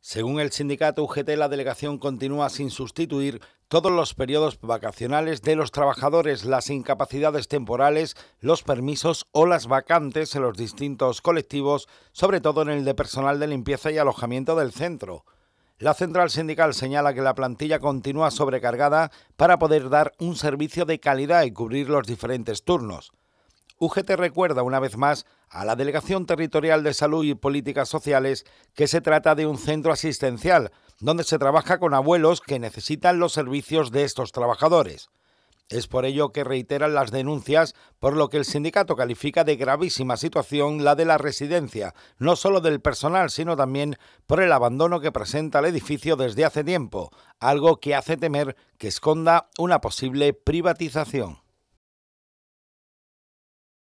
Según el sindicato UGT, la delegación continúa sin sustituir todos los periodos vacacionales de los trabajadores, las incapacidades temporales, los permisos o las vacantes en los distintos colectivos, sobre todo en el de personal de limpieza y alojamiento del centro. La central sindical señala que la plantilla continúa sobrecargada para poder dar un servicio de calidad y cubrir los diferentes turnos. UGT recuerda una vez más a la Delegación Territorial de Salud y Políticas Sociales que se trata de un centro asistencial, donde se trabaja con abuelos que necesitan los servicios de estos trabajadores. Es por ello que reiteran las denuncias, por lo que el sindicato califica de gravísima situación la de la residencia, no solo del personal, sino también por el abandono que presenta el edificio desde hace tiempo, algo que hace temer que esconda una posible privatización.